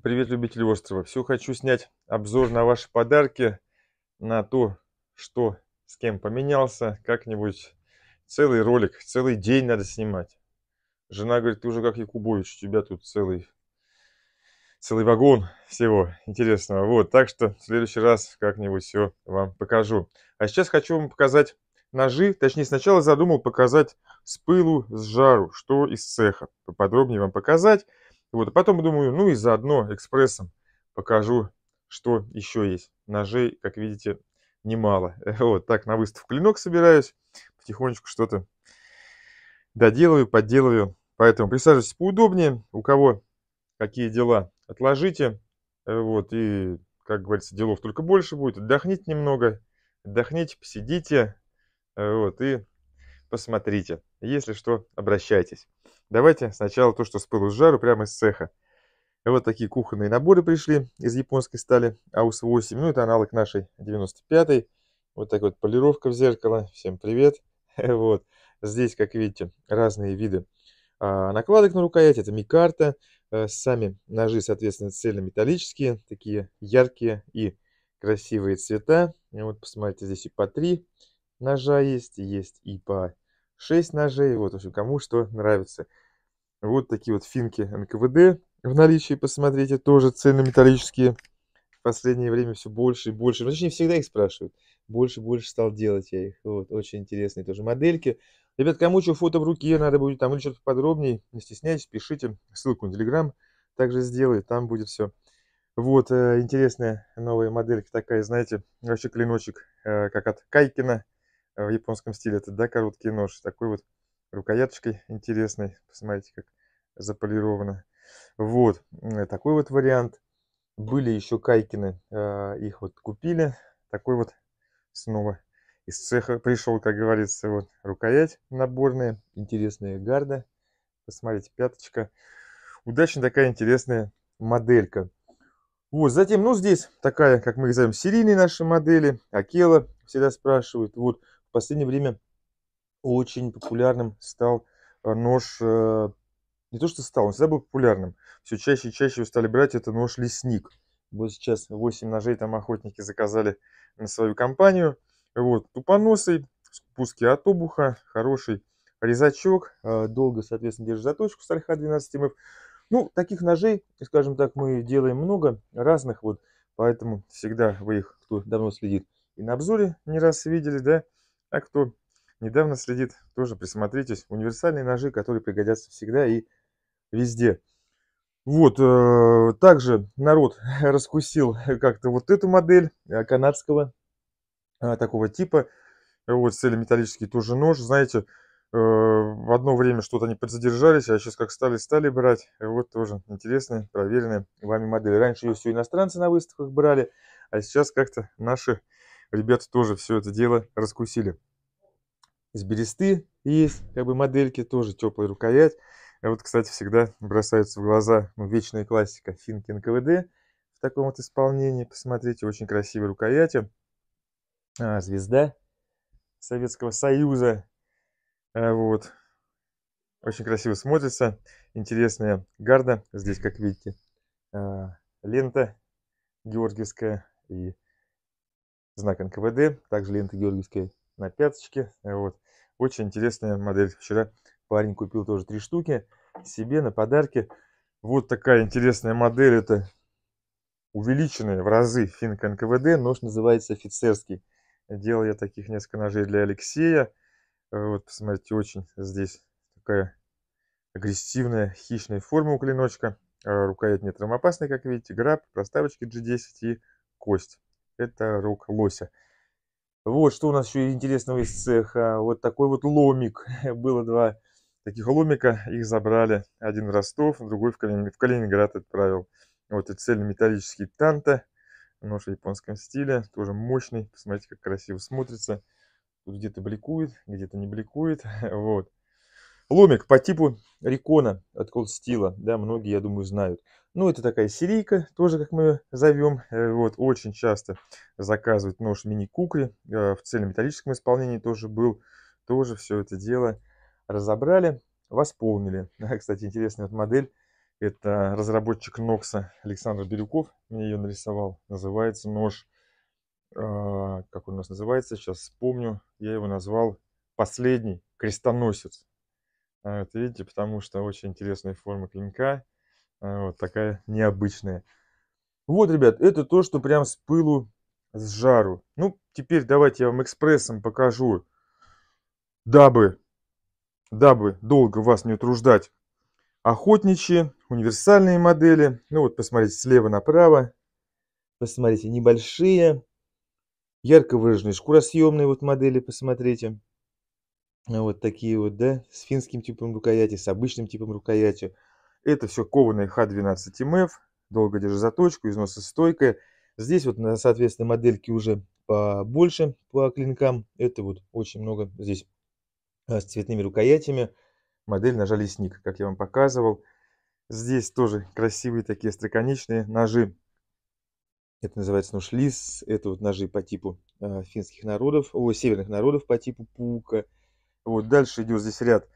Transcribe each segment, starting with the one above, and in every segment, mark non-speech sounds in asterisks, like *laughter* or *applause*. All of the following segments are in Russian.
Привет, любители острова. Все хочу снять обзор на ваши подарки, на то, что с кем поменялся. Как-нибудь целый ролик, целый день надо снимать. Жена говорит, ты уже как Якубович, у тебя тут целый, целый вагон всего интересного. Вот, так что в следующий раз как-нибудь все вам покажу. А сейчас хочу вам показать ножи, точнее сначала задумал показать с пылу, с жару, что из цеха. Поподробнее вам показать. Вот, а потом думаю, ну и заодно экспрессом покажу, что еще есть. Ножей, как видите, немало. *laughs* Вот так на выставку клинок собираюсь, потихонечку что-то доделаю, подделаю. Поэтому присаживайтесь поудобнее. У кого какие дела, отложите. Вот, и, как говорится, делов только больше будет. Отдохните немного, отдохните, посидите. Вот, и посмотрите. Если что, обращайтесь. Давайте сначала то, что с пылу с жару, прямо из цеха. Вот такие кухонные наборы пришли из японской стали АУС-8. Ну, это аналог нашей 95-й. Вот такая вот полировка в зеркало. Всем привет. *laughs* Вот. Здесь, как видите, разные виды а, накладок на рукоять. Это микарта. Э, сами ножи, соответственно, цельнометаллические. Такие яркие и красивые цвета. Вот, посмотрите, здесь и по три ножа есть. Есть и по 6 ножей, вот, в общем, кому что нравится. Вот такие вот финки НКВД в наличии, посмотрите, тоже цельнометаллические. В последнее время все больше и больше, ну, точнее, всегда их спрашивают. Больше и больше стал делать я их, вот, очень интересные тоже модельки. Ребят, кому что фото в руке надо будет, там или что-то подробнее, не стесняйтесь, пишите, ссылку на Телеграм также сделаю, там будет все. Вот, э, интересная новая моделька такая, знаете, вообще клиночек, э, как от Кайкина в японском стиле. Это, да, короткий нож. Такой вот рукояточкой интересной. Посмотрите, как заполировано. Вот. Такой вот вариант. Были еще кайкины. А, их вот купили. Такой вот снова из цеха пришел, как говорится, вот рукоять наборная. Интересная гарда. Посмотрите, пяточка. Удачная такая интересная моделька. Вот, затем, ну, здесь такая, как мы называем серийные наши модели. Акела всегда спрашивают. Вот, в последнее время очень популярным стал э, нож, э, не то что стал, он всегда был популярным. Все чаще и чаще стали брать это нож лесник. Вот сейчас 8 ножей там охотники заказали на свою компанию. Вот, тупоносый, спуски от обуха, хороший резачок, э, долго, соответственно, держит заточку с альха 12 мф. Ну, таких ножей, скажем так, мы делаем много разных, вот, поэтому всегда вы их, кто давно следит, и на обзоре не раз видели, да, а кто недавно следит, тоже присмотритесь. Универсальные ножи, которые пригодятся всегда и везде. Вот, э, также народ *laughs* раскусил как-то вот эту модель э, канадского э, такого типа. Вот, цельнометаллический тоже нож. Знаете, в одно время что-то они подзадержались, а сейчас как стали-стали брать. Вот тоже интересная, проверенная вами модель. Раньше ее все иностранцы на выставках брали, а сейчас как-то наши ребята тоже все это дело раскусили. Из бересты есть как бы модельки, тоже теплая рукоять. А вот, кстати, всегда бросается в глаза ну, вечная классика финки НКВД в таком вот исполнении. Посмотрите, очень красивые рукояти. А, звезда Советского Союза. А, вот. Очень красиво смотрится. Интересная гарда. Здесь, как видите, а, лента георгиевская и знак НКВД, также лента георгиевской на пяточке. Вот. Очень интересная модель. Вчера парень купил тоже три штуки себе на подарки. Вот такая интересная модель. Это увеличенный в разы финк НКВД. Нож называется офицерский. Делал я таких несколько ножей для Алексея. Вот, посмотрите, очень здесь такая агрессивная хищная форма у клиночка. А рукоять не травмоопасная, как видите. Граб, проставочки G10 и кость это рог лося. Вот, что у нас еще интересного из цеха. Вот такой вот ломик. *laughs* Было два таких ломика. Их забрали. Один в Ростов, другой в, Калини... в Калининград отправил. Вот и цельный металлический танта. Нож в японском стиле. Тоже мощный. Посмотрите, как красиво смотрится. Тут где-то бликует, где-то не бликует. *laughs* Вот. Ломик по типу Рикона от Cold Steel, да, многие, я думаю, знают. Ну, это такая серийка, тоже, как мы ее зовем. Э, вот, очень часто заказывают нож мини-кукли. Э, в цельнометаллическом исполнении тоже был. Тоже все это дело разобрали, восполнили. *laughs* А, кстати, интересная вот модель. Это разработчик Нокса Александр Бирюков. Мне ее нарисовал. Называется нож. Э, как он у нас называется? Сейчас вспомню. Я его назвал «Последний крестоносец». А, вот, видите, потому что очень интересная форма клинка. А, вот такая необычная. Вот, ребят, это то, что прям с пылу, с жару. Ну, теперь давайте я вам экспрессом покажу, дабы, дабы долго вас не утруждать. Охотничьи, универсальные модели. Ну вот, посмотрите, слева направо. Посмотрите, небольшие. Ярко выраженные шкуросъемные вот модели, посмотрите. Ну, вот такие вот, да, с финским типом рукояти, с обычным типом рукояти. Это все кованые Х12МФ, долго держит заточку, износостойкая. Здесь вот, на соответственно, модельки уже побольше по клинкам. Это вот очень много здесь а, с цветными рукоятями. Модель ножа лесник, как я вам показывал. Здесь тоже красивые такие остроконечные ножи. Это называется нож ну, лис. Это вот ножи по типу э, финских народов, о, северных народов по типу пука. Вот дальше идет здесь ряд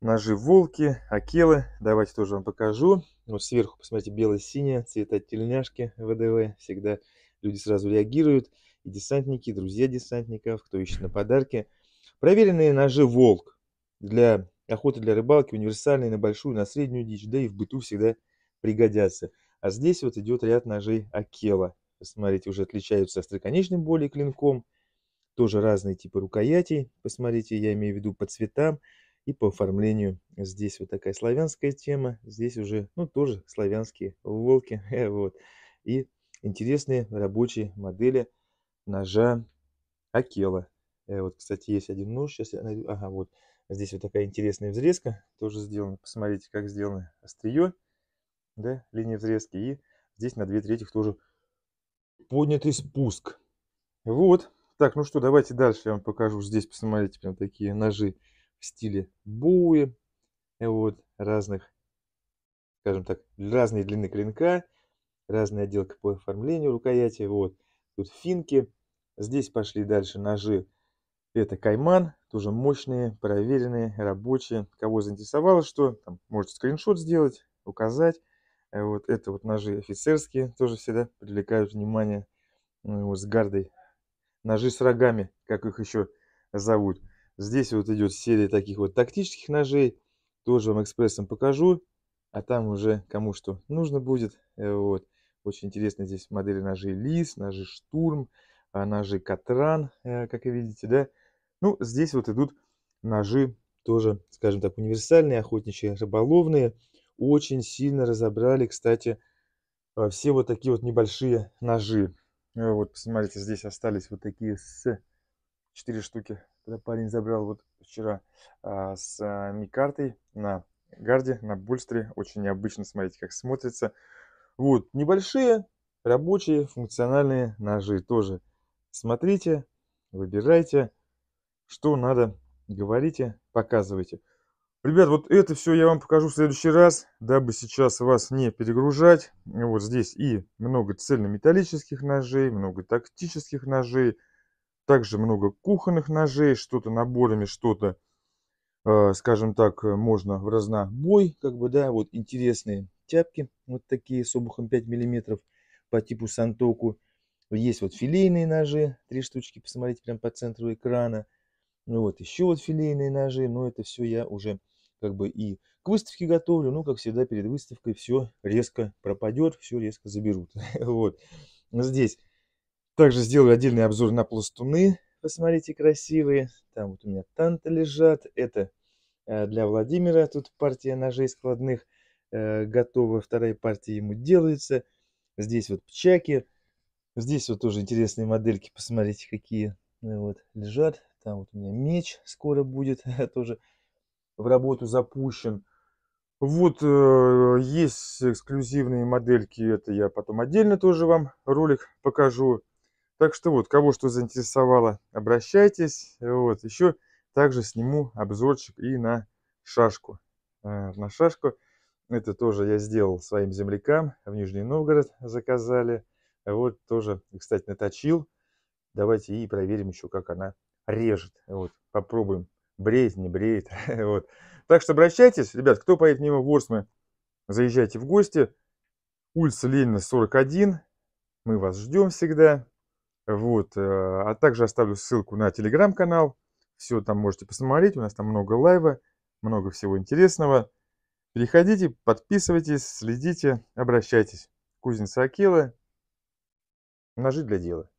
ножи волки, акелы. Давайте тоже вам покажу. Вот сверху, посмотрите, бело-синяя, цвета тельняшки ВДВ. Всегда люди сразу реагируют. И десантники, и друзья десантников, кто ищет на подарки. Проверенные ножи волк для охоты, для рыбалки, универсальные на большую, на среднюю дичь, да и в быту всегда пригодятся. А здесь вот идет ряд ножей акела. Смотрите, уже отличаются остроконечным более клинком, тоже разные типы рукоятей. Посмотрите, я имею в виду по цветам и по оформлению. Здесь вот такая славянская тема. Здесь уже, ну, тоже славянские волки. *laughs* Э, вот. И интересные рабочие модели ножа Акела. Э, вот, кстати, есть один нож. Сейчас я найду. Ага, вот. Здесь вот такая интересная взрезка. Тоже сделана. Посмотрите, как сделано острие. Да, линия взрезки. И здесь на две трети тоже поднятый спуск. Вот. Так, ну что, давайте дальше я вам покажу. Здесь, посмотрите, прям такие ножи в стиле буи. Вот, разных, скажем так, разные длины клинка, разная отделка по оформлению рукояти. Вот, тут финки. Здесь пошли дальше ножи. Это кайман, тоже мощные, проверенные, рабочие. Кого заинтересовало, что, там, можете скриншот сделать, указать. Э, вот это вот ножи офицерские, тоже всегда привлекают внимание. Ну, с гардой ножи с рогами, как их еще зовут. Здесь вот идет серия таких вот тактических ножей. Тоже вам экспрессом покажу. А там уже кому что нужно будет. Э, вот. Очень интересно здесь модели ножей Лис, ножи Штурм, а, ножи Катран, э, как вы видите, да. Ну, здесь вот идут ножи тоже, скажем так, универсальные, охотничьи, рыболовные. Очень сильно разобрали, кстати, э, все вот такие вот небольшие ножи. А вот, посмотрите, здесь остались вот такие с 4 штуки. Когда парень забрал вот вчера а, с а, микартой на гарде, на бульстре. Очень необычно, смотрите, как смотрится. Вот, небольшие, рабочие, функциональные ножи тоже. Смотрите, выбирайте, что надо, говорите, показывайте. Ребят, вот это все я вам покажу в следующий раз, дабы сейчас вас не перегружать. Вот здесь и много цельнометаллических ножей, много тактических ножей, также много кухонных ножей, что-то наборами, что-то, э, скажем так, можно в разнобой, как бы, да, вот интересные тяпки, вот такие с обухом 5 мм по типу Сантоку. Есть вот филейные ножи, три штучки, посмотрите, прям по центру экрана. Ну вот, еще вот филейные ножи, но это все я уже как бы и к выставке готовлю, но, как всегда, перед выставкой все резко пропадет, все резко заберут. *laughs* Вот. Здесь также сделаю отдельный обзор на пластуны. Посмотрите, красивые. Там вот у меня танты лежат. Это э, для Владимира тут партия ножей складных э, готова. Вторая партия ему делается. Здесь вот пчаки. Здесь вот тоже интересные модельки. Посмотрите, какие э, вот лежат. Там вот у меня меч скоро будет *laughs* тоже в работу запущен. Вот э, есть эксклюзивные модельки, это я потом отдельно тоже вам ролик покажу. Так что вот, кого что заинтересовало, обращайтесь. Вот, еще также сниму обзорчик и на шашку. Э, на шашку это тоже я сделал своим землякам. В Нижний Новгород заказали. Вот тоже, кстати, наточил. Давайте и проверим еще, как она режет. Вот, попробуем бреет, не бреет. *laughs* вот. Так что обращайтесь, ребят, кто поедет мимо Ворсмы, заезжайте в гости. Улица Ленина, 41. Мы вас ждем всегда. Вот. Э, а также оставлю ссылку на телеграм-канал. Все там можете посмотреть. У нас там много лайва, много всего интересного. Переходите, подписывайтесь, следите, обращайтесь. Кузница Акела. Ножи для дела.